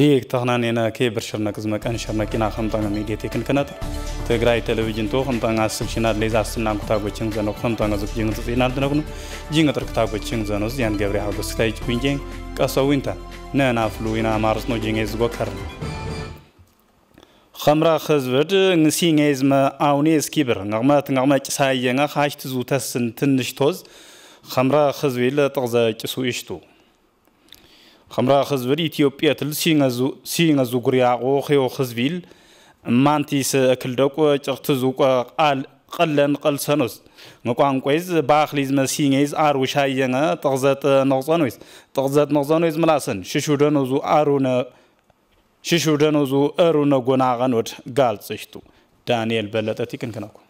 dhiig tahnanena kee birshirna qizmaqan sharnaqina xamtanga midiya tekinkanata ትግራይ ቴሌቪዥን ቶ ከምጣን አስብ ሽናል ሌዛ አስናም ክታጎችን ዘኖ ከምጣን አዝብ ጂንግ ጽናል ተነግኑ ጂንግ ጥር ክታጎችን ዘኖ ዚያን ገብሪ ሀጎስ ክታይጭ ቢንጄን ቀሰዊንታ ነናፍሉ ኢና ማርስ ነው ጂንግ ዝጎ ከር ከምራ ህዝብድ ንሲኝ ዝመ አውኔ እስኪብር ንቅመት ንቅመጭ ሳየና ሀሽት ዙተስን ትንሽ ቶዝ ከምራ ህዝቢ ለጥቕዘ ጭሱ ይሽቱ خمرا خزوري إثيوبيا تل سينغزو سينغزو غريا أوخي وخزبيل مانتي سأكل دوكو ترتزوكو قال قلن قل سنوس نقوان كويز باخليز مسينيز ار وشاينا تغزت نغزانويز تغزت نغزانويز ملاسن ششودنوزو ارونا ششودنوزو ارونا غناغنوت قال سشتو دانيال بلتتي كنكناكو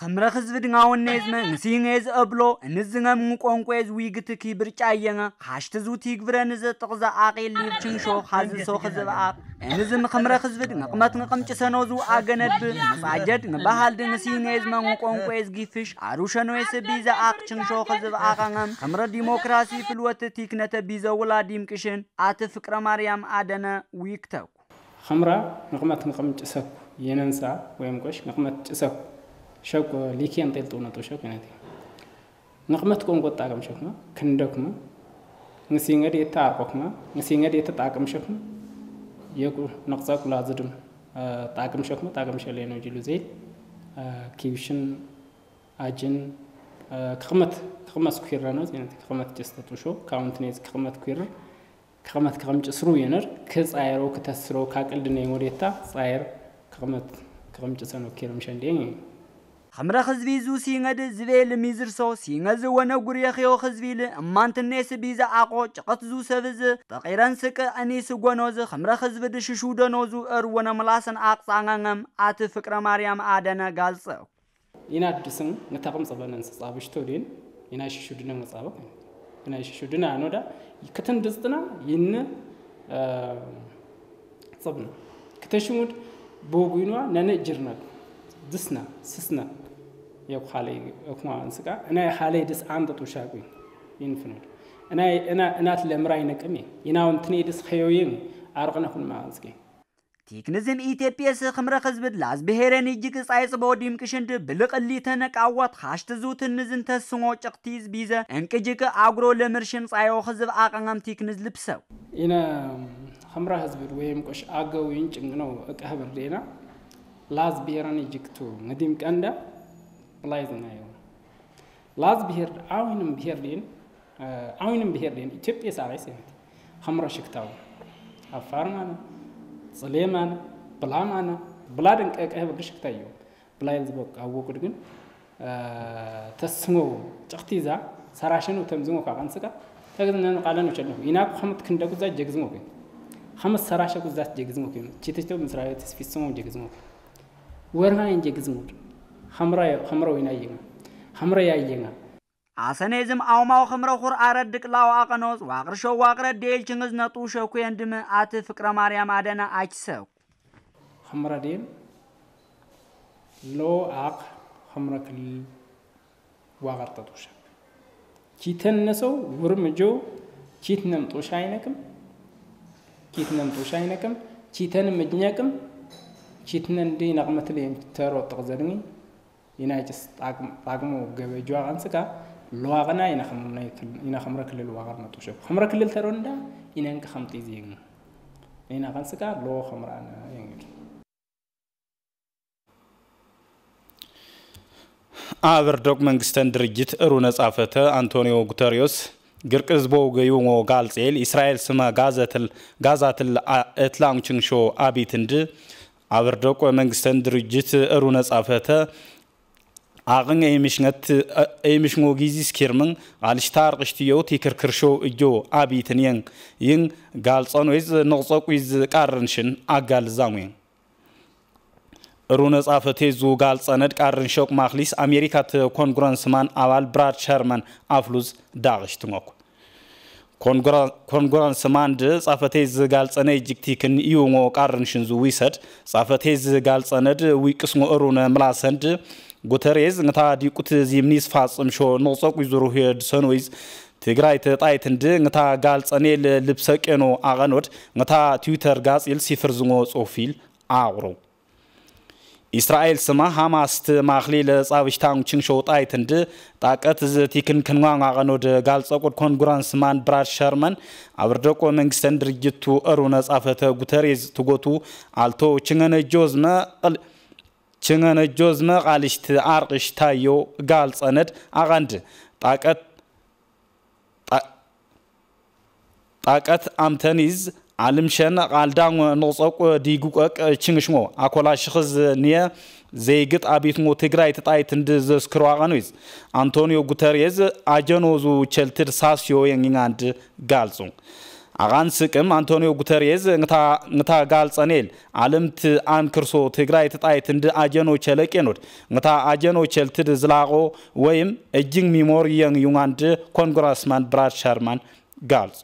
ከምረ ህዝቢ ድንጋውነ ዝመ ንሲነ ዝእብሎ እንዝነም ቆንቆ ዝዊግት ኪብርጫ የነ ካሽቲ ዙቲ ግብረን ዘጥቕዛ ኣቒል ይብችንሾ ካዝሶ ክዝብኣቕ እንዝም ከምረ ህዝቢ ንቕመት ንቕምጭ ሰኖዙ ኣገነድ ንጻጀድ ንባሃልድ ንሲነ ዝመ ንቆንቆ ዝጊፍሽ ኣሩሸኖ የስቢ ዘኣቕ ችንሾ ክዝብኣቐነም ከምረ ዲሞክራሲ ፍልወት ቲክነተ ቢዘውላ ዲምቅሽን ኣቲ ፍቅረ ማርያም ኣደነ ዊክተኩ ከምራ ንቕመት ንቕምጭ ሰኩ የነንሳ ወይም ቆሽ ንቕመት ጭሰኩ ሸቆ ሊኪ እንጤልጡ ነጡ ሸቅ ነት ንቕመት ቆን ቆጣቅም ሸክመ ክንደክመ ንሲንገድ የተአርቆክመ ንሲንገድ የተጣቅም ሸክመ የቁ ነቕፀ ቁላ ዝድም ጣቅም ሸክመ ጣቅም ሸለ ነው ጅሉ ዘይ ኪብሽን አጅን ክቕመት ክቕመት ኩይረ ነው ዜነት ክቕመት ጀስተቱ ሾ ካውንት ነዝ ክቕመት ኩይረ ክቕመት ክቅምጭ ስሩ የነር ክፃየሮ ክተስሮ ካቅልድነ ወዴታ ፃየር ክቅመት ክቅምጭ ሰኖ ኪርምሸ እንዴ ከምረ ህዝቢ ዙ ሲንገድ ዝቤል ሚዝርሶ ሲንገዝ ወነጉር የኽዮ ህዝቢል እማንትኔስ ቢዛዓቆ ጭቐት ዙ ሰብዝ ጠቒረን ስቅ እኒስ ጎኖዝ ከምረ ህዝቢ ድሽሹ ደኖዙ እር ወነምላስን ኣቕፃŋŋም ኣቲ ፍቅረ ማርያም ኣደነ ጋልጸ ኢና ድስም ነታኸም ጸበነን ስጻብሽቶ ዴን ኢና ሽሹ ድነ መጻበ ኢና ሽሹ ድና ያኖዳ ክትን ድስጥና ይን ጸብና ክተሽሙድ ቦጉይኗ ነነ ጅርና ድስና ስስና የኳለይ እኩማ እንስቃ እና ሃለይ ድስ አንድ ጡሻቁኝ ይንፍኑድ እና እናት ለምራይ ነቅሜ ይናውን ትኔ ድስ ኸዮይም አርቅነኩን ማንስቄ ቴክንዝን ኢትዮጵያስ ኽምረ ኽዝብድ ላዝ ብሔረን እጅግ ጻይጽ በወዲም ቅሽንድ ብልቕሊ ተነቃወት ሓሽትዙትን ንዝን ተስሞ ጭቕቲዝ ቢዘ እንቅጅቅ አጉሮ ለምርሽን ጻዮ ኽዝብ አቐንገም ቴክንዝ ልብሰው ኢነ ኽምረ ህዝብድ ወይም ቆሽ አገው ይንጭንግ ነው እቀህብር ዴና ላዝ ብሔረን እጅግቱ ንዲም ቀንደ ላይ ዝናየው ላዝ ብሄር አዊንም ብሄር ዴን አዊንም ብሄር ዴን ኢትዮጵያ ሳላይ ሰነት ኸምረ ሽክታው አፋር ማነ ጽሌ ብላ ማነ ብላ ደንቀ ቀህ ብግ ሽክታዩ ብላይ ዝበቅ አወቁድ ግን ተስሞ ጨኽቲዛ ሰራሸኑ ተምዝሞ ካብ አንስቃ ተግዝነኑ ቃለን ቸለሁ ኢናኩ ኸምት ክንደጉዛ ጀግዝሞ ግን ኸምት ሰራሸ ጉዛት ጀግዝሞ ግን ቺተቸው ምስራዊ ተስፊስሞ ጀግዝሞ ወርሃ ጀግዝሞ ግዝሞ ሐምረው ይናየኛ ሐምረ ያየኛ አሰኔዝም አውማው ኽምረ ኹር አረድ ቅላው አቀኖጽ ዋቅርሾ ዋቅረድ ዴልችን እዝነጡ ሸኩ የንድም አት ፍቅረ ማርያም አደና አችሰው ሐምረ ዴል ሎ አቅ ሐምረ ክልል ዋቅር ዋቀርጠጡ ሸክ ኪተነሰው ውርምጆ ኪት ነምጦሽ አይነቅም ኪት ነምጦሽ አይነቅም ኪተን ምድኘቅም ኪትነ እንዴ ነቅመትል የምትተሮጥቅ ዘድኒ ኢናጭስ ጣቅሞ ገበጅዋ ቀንጽካ ለዋቕና ኢና ከምረ ክልል ዋቐር ነጦሸኩ ከምረ ክልል ተሮንዳ ኢነንቀ ከምጢ ዜግኑ ኢና ቀንጽካ ለዎ ከምርኣነ የንግድ ኣበርዶቅ መንግስተን ድርጅት ሩነ ጻፈተ አንቶኒዮ ጉተሪዮስ ግርቅ ህዝቦ ገዩሞ ጋልጼል ኢስራኤል ስመ ጋዛትል እትላንችንሾ አቢትንድ አበርዶቅ መንግስተን ድርጅት ሩነ ጻፈተ ағың әймішңәт әймішңо гизис кермің алыштар қыштиеу текір кіршо үйдеу абитін ең ең галцон өз ноқсоқ өз қарыншын агалзам ең ሩነ ጻፈ ቴዙ ጋልጸነድ ቃርንሾቅ ማክሊስ አሜሪካት ኮንግረንስማን አባል ብራድ ሸርመን አፍሉዝ ዳቅሽ ትሞኩ ኮንግረንስ ማንድ ጻፈቴዝ ጋልጸነ እጅግቲክን ኢዩሞ ቃርን ሽንዙ ዊሰድ ጻፈቴዝ ጋልጸነድ ዊቅስሞ እሩነ ምላሰንድ ጉተሬዝ ነታ ዲቁት ዚምኒስ ፋጽምሾ ንቕፀቁ ዝሩህ ድሰኖይዝ ትግራይ ተጣይት እንድ ነታ ጸኔል ልብሰቄኖ አቐኖድ ነታ ትዊተር ጋፂል ሲፍር ዝሞ ጽሑፊል አቑሮ እስራኤል ስማ ሃማስት ማኽሌል ጻብሽታን ችንሾ ጣይት እንድ ጣቀት ዝቲክን ክንዋን አቐኖድ ጋልፀቁድ ኮንጉራን ማን ብራድ ሸርመን አብርደቆ መንግስተን ድርጅቱ እሩ ነጻፈተ ጉተሬዝ ትጎቱ አልቶ ችንገነ ጆዝመ ጆዝ መቓልሽቲ ኣርቅሽ ታዮ ጋል ጸነድ አቀንድ ጣቀት ጣቀት አምተኒዝ ኣምተኒዝ ዓልምሸን ቓልዳን ንቕጸቁ ዲጉቀቅ ችንሽሞ ኣኮላሽኽዝ ንየ ዘይግጥ ሞ ትግራይ ትጣይት እንድዘስክሮ አቀኑይዝ አንቶኒዮ ጉተርየዝ አጀኖዙ ቸልትድ ሳስዮ የንግንጋንድ ጋልጹ ኣቓን ስቅም ኣንቶኒዮ ጉተሬዝ ንታ ጋልፀኔል ዓለምቲ ኣንክርሶ ትግራይ ትጣይት አጀኖ ቸለቄ ቄኖት ንታ አጀኖቸል ትድ ዝላቆ ወይም እጅግ ሚሞር የን አንድ ኮንግራስማን ብራድ ሸርማን ጋልጹ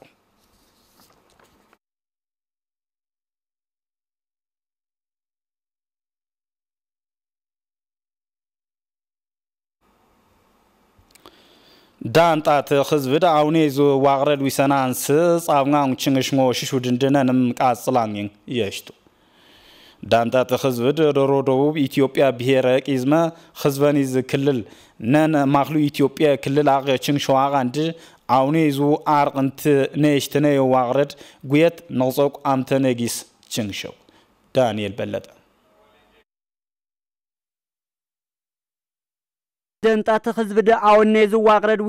Дан таты хыз вид, ау не зу вагрэд висанансы, савнан чингишмо шишудын дэнэнэнм ка асланген, яшту. Дан таты хыз вид, дородову, итьопия бхера кизма, хыз вэн изы кылыл, нэн махлу итьопия кылыл ага чингшу аганды, ау не зу аргынты не иштэнэй вагрэд, ደንጠት ህዝብ ደ አውነ ዝዋቅረድ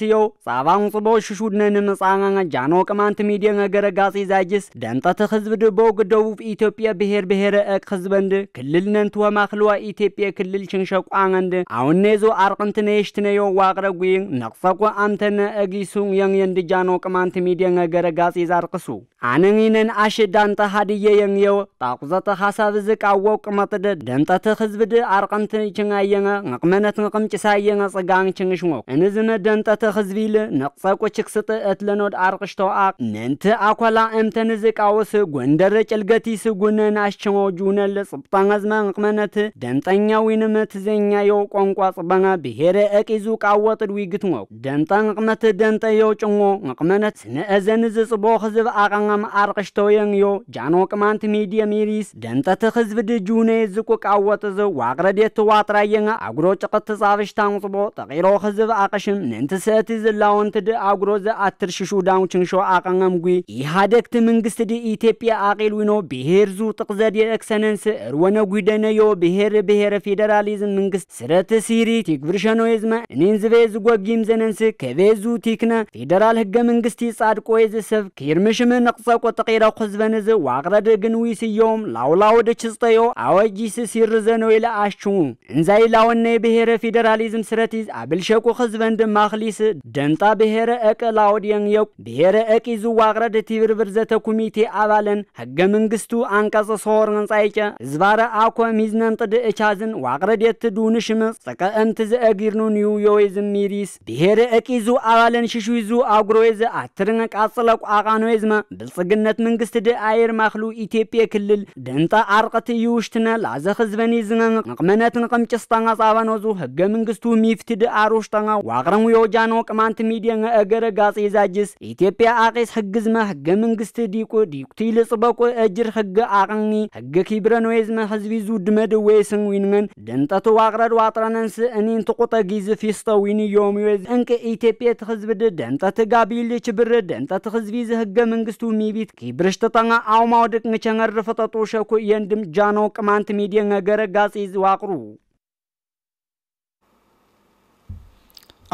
ሲዮ ጻባን ጽቦ ሽሹነን መጻናና ጃኖ ቅማንት ሚዲያ ነገረ ጋጺ ዛጅስ ደንጠት ህዝብ ደ ቦግ ደቡብ ኢትዮጵያ ብሔር ብሔረ እቅ ህዝበንድ ክልል ነንት ወማክልዋ ኢትዮጵያ ክልል ሽንሸቋንንድ አውነ ዞ አርቅንት ነሽትነዮ ዋቅረ ጉይን ነቅሰቆ አምተነ እጊሱን የንድ ጃኖ ቅማንት ሚዲያ ነገረ ጋጺ ዛርቅሱ አነኒነን አሽ ዳንጠ ሀድየ የንየው ጣቁዘተ ሐሳብ ዝቃወቅ መጥደ ደንጠት ህዝብ ደ አርቅንት ችንጋየነ ንቅመነት ነቅምጭ ጭሳየን ኣጸጋን ችንግሽሞክ እንዝነ ደንጠተ ህዝቢል ነቕፀ ቈችክስጥ እትለኖድ ኣርቅሽተዋኣቅ ነንቲ ኣኰላ እምተንዝ ቃውስ ጎንደረ ጭልገቲ ጒነን ናሽቸሞ ጁነል ጽብጣን ኣዝመ ንቅመነት ደንጠኛ ዊንም ትዘኛዮ ቋንቋ ጽበና ብሄረ እቂዙ ቃወጥድ ዊግት ዊግትሞክ ደንጠ ንቕመት ደንጠዮ ጭሞ ንቅመነት ንቕመነት ስነአዘንዝ ጽቦ ህዝብ ኣቐŋም ኣርቅሽተየንዮ ጃኖ ቅማንት ሚድየ ሚሪስ ደንጠት ህዝብ ድጁነ ዝቁ ቃወጥዝ ዋቕረዴት ዋጥራየን ኣጉሮ ጭቅት ጻብ ኣቕሽታን ፅቦ ጠቒሮ ኽዝብ ኣቐሽም ንእንቲ ሰእቲ ዘላውን ድ ኣጉሮ ዘኣትርሽሹ ዳውችንሾ ኣቐŋምጉ ኢሃደግቲ መንግስቲ ድ ኢትዮጵያ ኣቒል ኣቒልዊኖ ብሄር ዙጥቕ ዘድየእክሰነንስ እርወነ ጉደነዮ ብሄር ብሄረ ፌደራሊዝም መንግስት ስረቲ ሲሪ ቲግብርሸኖ የዝመ እኔን ዝቤ ዝጐጊም ዘነንስ ከቤዙ ቲክነ ፌደራል ህገ መንግስቲ ጻድቆ ሰብ ኪርምሽም ንቕጸቆ ጠቒረ ኹዝበንዝ ዋቕረድ ግን ዊስዮም ላውላው ደችዝጠዮ ኣወጂስ ሲር ሲርዘኖ ኢለ እንዛይ ላወነ ብሄረ ፌደራል ፌዴራሊዝም ስረቲዝ አብል ሸቁ ህዝበን ድማ ኣኽሊስ ደንጣ ብሔረ ዕቀ ላወድየን የቁ ብሔረ ዕቂ ዝዋቕረድ እቲ ብርብር ዘተ ኩሚቴ አባለን ሕገ መንግስቱ አንቀጽ ሶር ንጻይጨ ዝባረ አኮ ሚዝነን ጥድ እቻዝን ዋቕረድ የት ዱን ሽምፅ ጸቀእምቲ ዘአጊርኑን ኒው ዮወይዝም ሚሪስ ብሔረ ዕቂ ዙ ኣባለን ሽሽይዙ ኣጉሮይዝ ኣትርነ ቃጽለቁ ኣቓኖይዝመ ብልጽግነት መንግስት ድ አየር ማክሉ ኢትዮጵያ ክልል ደንጣ ኣርቀት እዩ ውሽትነ ላዘ ህዝበኒ ዝነ ንቕመነትን ቅምጭስታን ኣጻባኖዙ ሕገ መንግስቱ ሚፍትድ አሮሽተኛ ዋቅረን የወጃኖ ቅማንት ሚዲያ እገረ ጋጼ ዛጅስ ኢትዮጵያ አቄስ ሕግዝመ ሕገ መንግስት ዲቁ ዲቁቲ ልጽበቁ እጅር ሕገ አቅኒ ሕገ ኪብረን ወይዝመ ህዝቢ ዙድመድ ወይስን ዊንግን ደንጠቱ ዋቅረድ ዋጥረነንስ እኒን ትቁጠ ጊዝ ፊስተ ዊን ዮም ወይዝ እንቅ ኢትዮጵያ ትህዝብድ ደንጠት ጋቢል ችብር ደንጠት ህዝቢ ዝ ዝህገ መንግስቱ ሚቢት ኪብርሽ ተጠና አውማውድቅ ንቸነር ፈጠጡ ሸኩ የንድም ጃኖ ቅማንት ሚድየን እገረ ጋጼ ዝዋቅሩ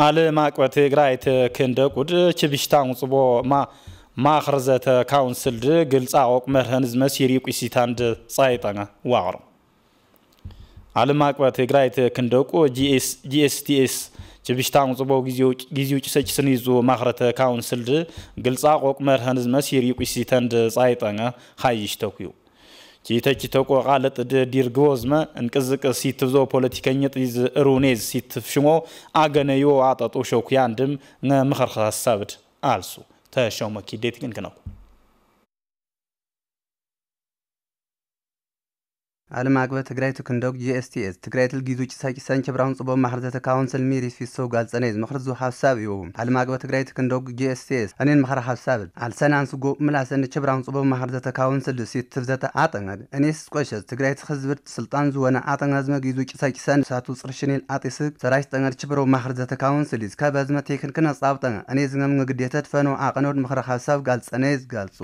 አለ አቀት ትግራይ ተክንደ ቁድ ችብሽታን ጽቦ ማ ማኽር ዘተ ድ ግልጻ ኦቅ መርህን ዝመሲሪ ቁሲታንድ ጻይጠና ዋቕር ዓለም አቀፍ ትግራይ ተክንደቁ ጂኤስቲኤስ ችብሽታን ጽቦ ጊዜው ጭሰጭስን ይዞ ማኽረተ ድ ግልጻ ኦቅ መርህን ዝመሲሪ ቁሲታንድ ጻይጠና ሃይሽ ተኩዩ ቺተቺተ ተቆቃ ለጥድ ዲርግቦዝመ እንቅዝቅ ሲትብዞ ፖለቲከኛ ጥዝ ሩኔዝ ሲትፍሽሞ አገነዮ አጠጦ ሸኩያ እንድም ምኸርኸ ሀሳብድ አልሱ ተሸመኪ ዴት ግን ክነኩ ዓለም አቀፍ ትግራይ ትክንደግ ጂኤስቲኤስ ትግራይ ትል ጊዙ ጭሳጭሳን ችብራውን ጽቦ ማህር ዘተ ካውንስል ሚሪስ ፊሶ ጋልጸነ ይዝ ምክር ዙ ሐሳብ እዩ ዓለም አቀፍ ትግራይ ትክንደግ ጂኤስቲኤስ እኔን ምክር ሐሳብ አልሰናን ስጎ ምላሰን ችብራውን ጽቦ ማሕርዘተ ካውንስል ሲትፍ ትብዘተ አጠንገድ እኔስ ቆሸስ ትግራይ ትህዝብት ስልጣን ዝወነ አጠንጋዝመ ጊዙ ጭሳጭሳን ሳቱ ፅርሽኒል አጤስግ ሰራይ ጠንገድ ችብሮ ማህር ዘተ ካውንስል ይዝ ከበዝመ ቴክንክን አጻብጠን እኔ ዝነም ግዴተት ፈኖ ኣቐኖድ ምክር ሓሳብ ጋልጸነ ይዝ ጋልጹ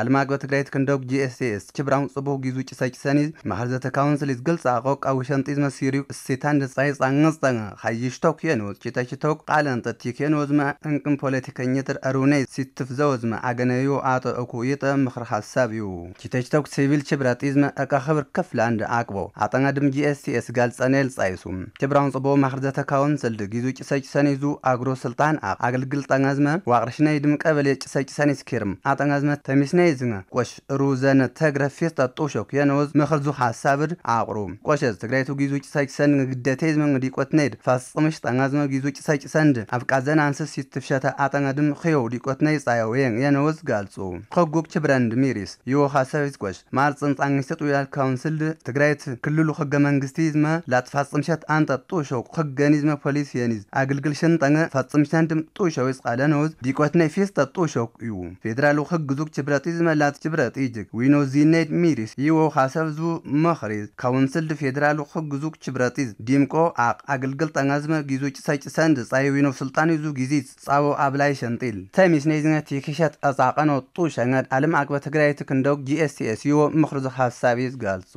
ዓለም አቀፍ ትግራይ ትክንደግ ጂኤስቲኤስ ችብራውን ጽቦ ጊዙ ጭሳጭሳን ይዝ ኣብ ዘተ ካውንስል ዝገልጻ ቆቃዊ ሸንጢ ዝመሲሪ እሴታን ድጻይ ጻንጽጠን ሓይሽቶክ የንወዝ ቺተሽቶክ ቃል እንጠቲ ወዝመ እንቅን ፖለቲከኝትር ኣሩነይ ሲትፍ ዘወዝመ ኣገነዩ ኣቶ እኩ ይጠ ምክር ሓሳብ እዩ ቺተሽቶክ ሲቪል ችብረት ዝመ ዕቀ ክብር ከፍላ ኣቅቦ ኣጠና ድም ጂኤስቲኤስ ጋልጸነል ጻይሱ ችብራውን ጽቦ ማክር ዘተ ካውንስል ድጊዙ ጭሰጭሰን ይዙ ኣግሮ ስልጣን ኣብ ኣገልግል ጠናዝመ ዋቅርሽነይ ድም ቀበሌ ጭሰጭሰን ይስኪርም ኣጠናዝመ ተሚስነይ ዝነ ቆሽ ሩዘነ ተግረፊስ ጠጡሾክ የነወዝ ምክር ዙሓስ ሓሳብድ ዓቕሩ ቆሸዝ ትግራይ እቲ ግዙ ጭሳጭሰንድ ንግደተይ ዝመንግዲ ዲቆትነይድ ፋጽምሽ ጣንጋዝመ ግዙ ጭሳጭሰንድ ኣብ ቃዘን ኣንስስ ይትፍሸታ ኣጠንገድም ኽየው ዲቆትነይ ጻያወየን የነወዝ ጋልጹ ኸጉግ ችብረንድ ሚሪስ ይወኻ ሰፊት ቆሽ ማርፅን ጻንግሽተት ውያል ካውንስል ትግራይት ክልሉ ሕገ መንግስቲ ዝመ ላትፋጽምሸት አንጠጡ ሸውቅ ሕገኒ ዝመ ፖሊስ የኒዝ ኣግልግል ሽን ጠንገ ፋጽምሸን ድም ጡሸው ይስቃለ ነውዝ ዲቆትነይ ፊስ ጠጡ ሸውቅ እዩ ፌደራሉ ሕግ ዙግ ችብረጢ ዝመላት ችብረጢ ይጅግ ዊኖ ዚነይድ ሚሪስ ይወው ሓሰብ ዝቡ መ መኸሪዝ ካውንስል ፌደራል ሑ ግዙ ችብረጢ ዲምቆ ኣቅ ኣግልግል ጠንጋዝመ ጊዙ ጭሳጭሰን ዝጻይዊኖ ስልጣን ይዙ ጊዜ ጻቦ ኣብላይ ሸንጢል ተሚስ ነይዝነ ቲክሸት ኣጻቀኖ ጡ ሸንገድ ዓለም ኣቅበ ትግራይ ትክንደው ጂኤስቲኤስ ዮ ምኽርዙ ሓሳብ ዝገልጹ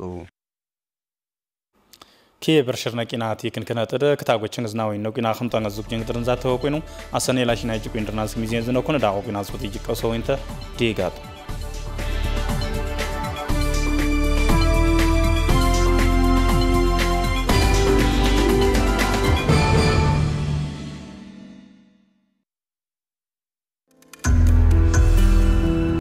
ኬብር ሽርነ ቂና ቴክን ክነጥድ ክታጎችን ዝናወይ ነው ቂና ከምጠን ዙግ ጀንግጥርን ዛተወ ኮይኑ ኣሰነ ላሽና ጅቁ ንድርና ስሚዜን ዝነኩን ዳቆ ቂና ዝቁት ይጅቀሶ ወይንተ ዴጋጡ